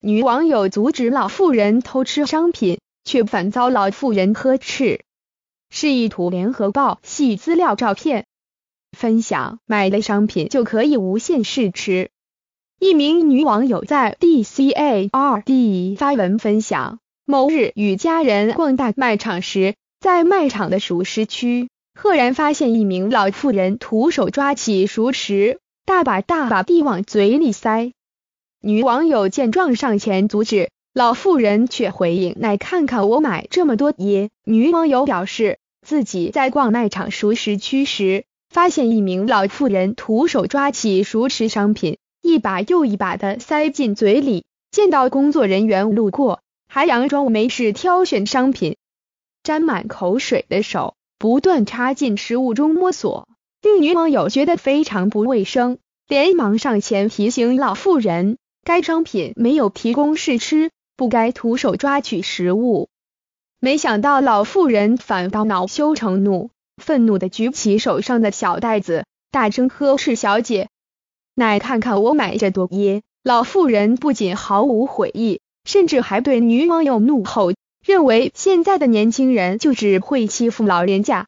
女网友阻止老妇人偷吃商品，却反遭老妇人呵斥。示意图，联合报系资料照片。分享买的商品就可以无限试吃。一名女网友在 D C A R D 发文分享，某日与家人逛大卖场时，在卖场的熟食区，赫然发现一名老妇人徒手抓起熟食，大把大把地往嘴里塞。女网友见状上前阻止，老妇人却回应：“来看看我买这么多。”耶。”女网友表示，自己在逛卖场熟食区时，发现一名老妇人徒手抓起熟食商品，一把又一把的塞进嘴里。见到工作人员路过，还佯装没事挑选商品，沾满口水的手不断插进食物中摸索，令女网友觉得非常不卫生，连忙上前提醒老妇人。该商品没有提供试吃，不该徒手抓取食物。没想到老妇人反倒恼羞成怒，愤怒的举起手上的小袋子，大声呵斥小姐：“奶，看看我买这多耶！”老妇人不仅毫无悔意，甚至还对女网友怒吼，认为现在的年轻人就只会欺负老人家。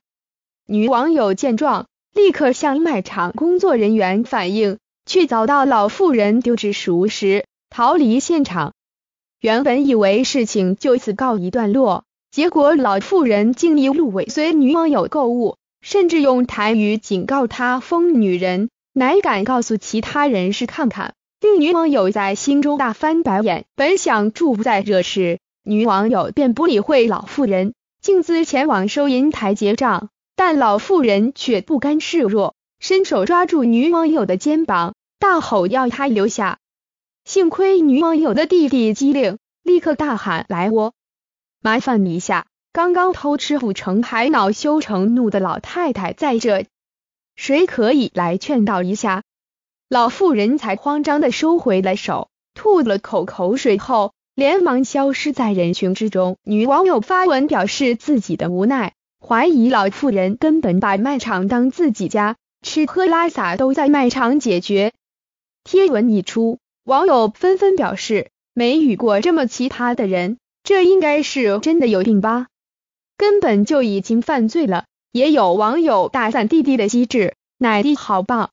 女网友见状，立刻向卖场工作人员反映。却遭到老妇人丢掷熟食，逃离现场。原本以为事情就此告一段落，结果老妇人竟一路尾随女网友购物，甚至用台语警告她：“疯女人，乃敢告诉其他人是看看，令女网友在心中大翻白眼。本想住不再惹事，女网友便不理会老妇人，径自前往收银台结账。但老妇人却不甘示弱，伸手抓住女网友的肩膀。大吼要他留下，幸亏女网友的弟弟机灵，立刻大喊：“来我，麻烦你一下，刚刚偷吃不成还恼羞成怒的老太太在这，谁可以来劝导一下？”老妇人才慌张的收回了手，吐了口口水后，连忙消失在人群之中。女网友发文表示自己的无奈，怀疑老妇人根本把卖场当自己家，吃喝拉撒都在卖场解决。贴文一出，网友纷纷表示没遇过这么奇葩的人，这应该是真的有病吧，根本就已经犯罪了。也有网友大赞弟弟的机智，奶弟好棒，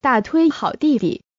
大推好弟弟。